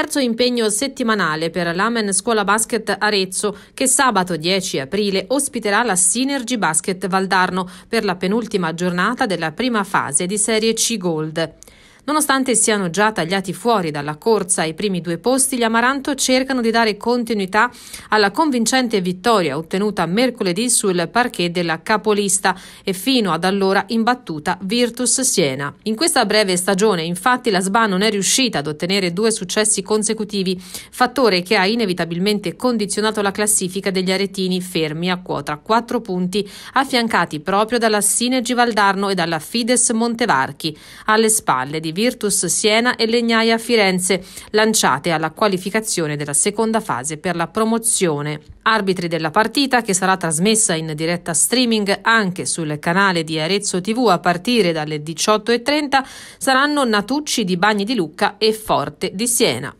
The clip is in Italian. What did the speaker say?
terzo impegno settimanale per l'Amen Scuola Basket Arezzo che sabato 10 aprile ospiterà la Synergy Basket Valdarno per la penultima giornata della prima fase di Serie C Gold. Nonostante siano già tagliati fuori dalla corsa ai primi due posti, gli Amaranto cercano di dare continuità alla convincente vittoria ottenuta mercoledì sul parquet della capolista e fino ad allora imbattuta Virtus Siena. In questa breve stagione, infatti, la SBA non è riuscita ad ottenere due successi consecutivi, fattore che ha inevitabilmente condizionato la classifica degli aretini fermi a quota quattro punti, affiancati proprio dalla Sine Givaldarno e dalla Fides Montevarchi, alle spalle di Virtus Siena e Legnaia Firenze, lanciate alla qualificazione della seconda fase per la promozione. Arbitri della partita, che sarà trasmessa in diretta streaming anche sul canale di Arezzo TV a partire dalle 18.30, saranno Natucci di Bagni di Lucca e Forte di Siena.